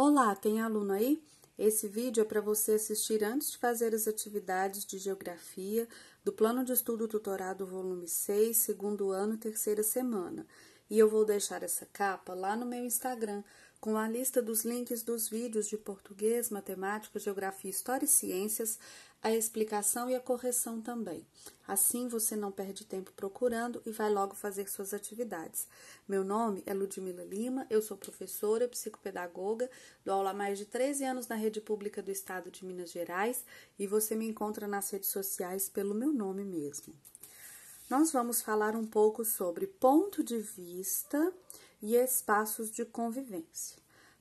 Olá, tem aluno aí? Esse vídeo é para você assistir antes de fazer as atividades de Geografia do Plano de Estudo Tutorado Volume 6, segundo ano e terceira semana. E eu vou deixar essa capa lá no meu Instagram, com a lista dos links dos vídeos de português, matemática, geografia, história e ciências a explicação e a correção também. Assim você não perde tempo procurando e vai logo fazer suas atividades. Meu nome é Ludmila Lima, eu sou professora, psicopedagoga, dou aula há mais de 13 anos na rede pública do estado de Minas Gerais e você me encontra nas redes sociais pelo meu nome mesmo. Nós vamos falar um pouco sobre ponto de vista e espaços de convivência.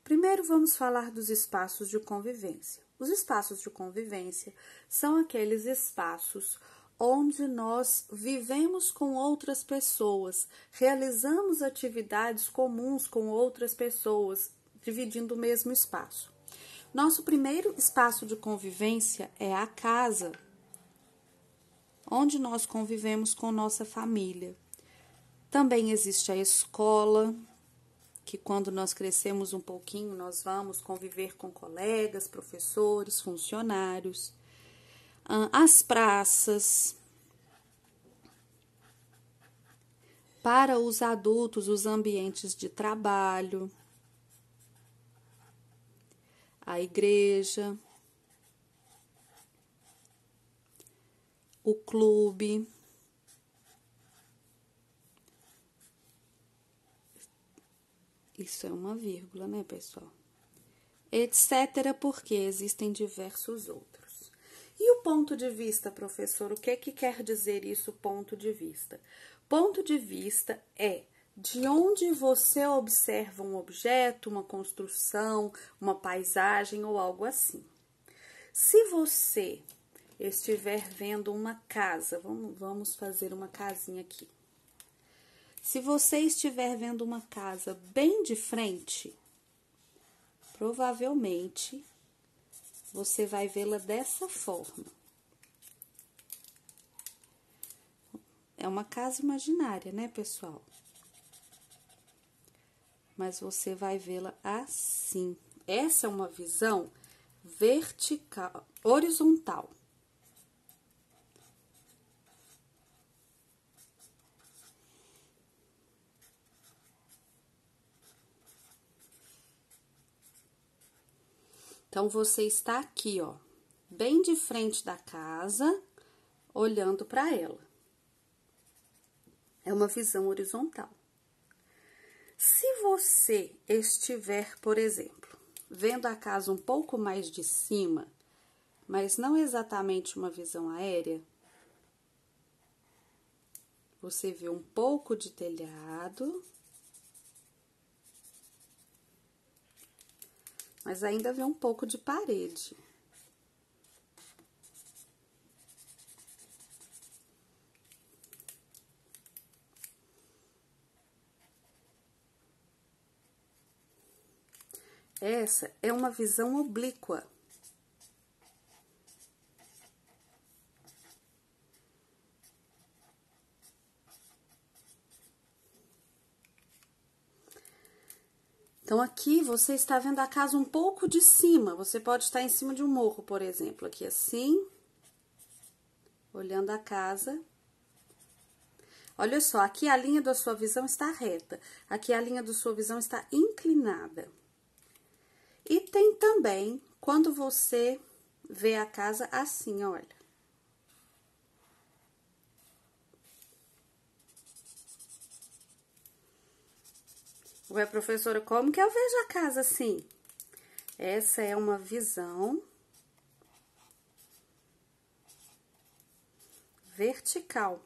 Primeiro, vamos falar dos espaços de convivência. Os espaços de convivência são aqueles espaços onde nós vivemos com outras pessoas, realizamos atividades comuns com outras pessoas, dividindo o mesmo espaço. Nosso primeiro espaço de convivência é a casa, onde nós convivemos com nossa família. Também existe a escola, que quando nós crescemos um pouquinho, nós vamos conviver com colegas, professores, funcionários, ah, as praças. Para os adultos, os ambientes de trabalho, a igreja, o clube, Isso é uma vírgula, né, pessoal? Etc., porque existem diversos outros. E o ponto de vista, professor? O que é que quer dizer isso, ponto de vista? Ponto de vista é de onde você observa um objeto, uma construção, uma paisagem ou algo assim. Se você estiver vendo uma casa, vamos, vamos fazer uma casinha aqui. Se você estiver vendo uma casa bem de frente, provavelmente você vai vê-la dessa forma. É uma casa imaginária, né, pessoal? Mas você vai vê-la assim. Essa é uma visão vertical, horizontal. Então, você está aqui, ó, bem de frente da casa, olhando para ela. É uma visão horizontal. Se você estiver, por exemplo, vendo a casa um pouco mais de cima, mas não exatamente uma visão aérea, você vê um pouco de telhado, mas ainda vê um pouco de parede. Essa é uma visão oblíqua. Então, aqui você está vendo a casa um pouco de cima. Você pode estar em cima de um morro, por exemplo, aqui assim, olhando a casa. Olha só, aqui a linha da sua visão está reta, aqui a linha da sua visão está inclinada. E tem também quando você vê a casa assim, olha. Ué, professora, como que eu vejo a casa assim? Essa é uma visão vertical.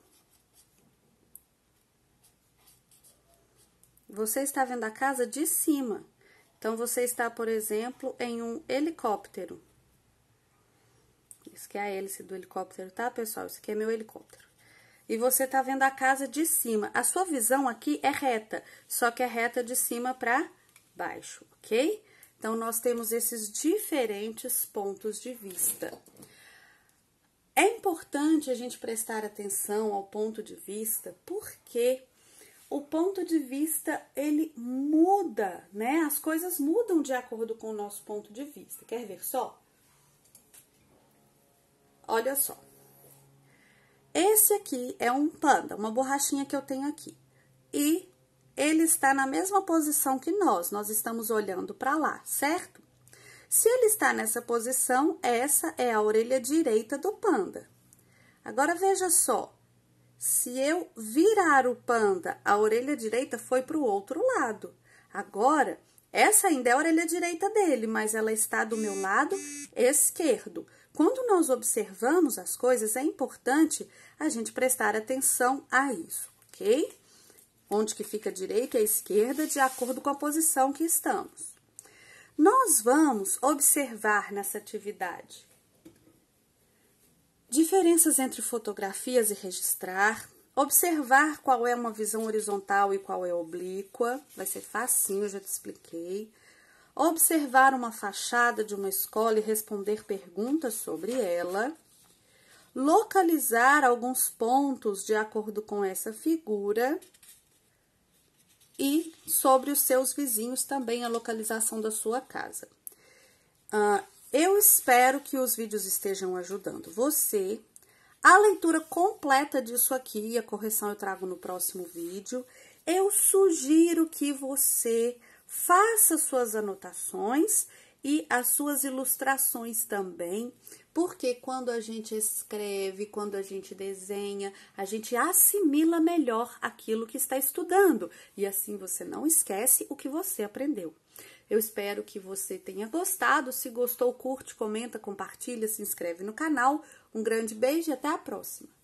Você está vendo a casa de cima. Então, você está, por exemplo, em um helicóptero. Isso que é a hélice do helicóptero, tá, pessoal? Isso aqui é meu helicóptero e você tá vendo a casa de cima. A sua visão aqui é reta, só que é reta de cima para baixo, ok? Então, nós temos esses diferentes pontos de vista. É importante a gente prestar atenção ao ponto de vista, porque o ponto de vista ele muda, né? As coisas mudam de acordo com o nosso ponto de vista. Quer ver só? Olha só. Esse aqui é um panda, uma borrachinha que eu tenho aqui. E ele está na mesma posição que nós, nós estamos olhando para lá, certo? Se ele está nessa posição, essa é a orelha direita do panda. Agora veja só, se eu virar o panda, a orelha direita foi para o outro lado. Agora, essa ainda é a orelha direita dele, mas ela está do meu lado esquerdo. Quando nós observamos as coisas, é importante a gente prestar atenção a isso, ok? Onde que fica a direita e a esquerda, de acordo com a posição que estamos. Nós vamos observar nessa atividade diferenças entre fotografias e registrar, observar qual é uma visão horizontal e qual é oblíqua, vai ser facinho, já te expliquei observar uma fachada de uma escola e responder perguntas sobre ela, localizar alguns pontos de acordo com essa figura e sobre os seus vizinhos também a localização da sua casa. Uh, eu espero que os vídeos estejam ajudando você. A leitura completa disso aqui, a correção eu trago no próximo vídeo. Eu sugiro que você faça suas anotações e as suas ilustrações também, porque quando a gente escreve, quando a gente desenha, a gente assimila melhor aquilo que está estudando e assim você não esquece o que você aprendeu. Eu espero que você tenha gostado. Se gostou, curte, comenta, compartilha, se inscreve no canal. Um grande beijo e até a próxima!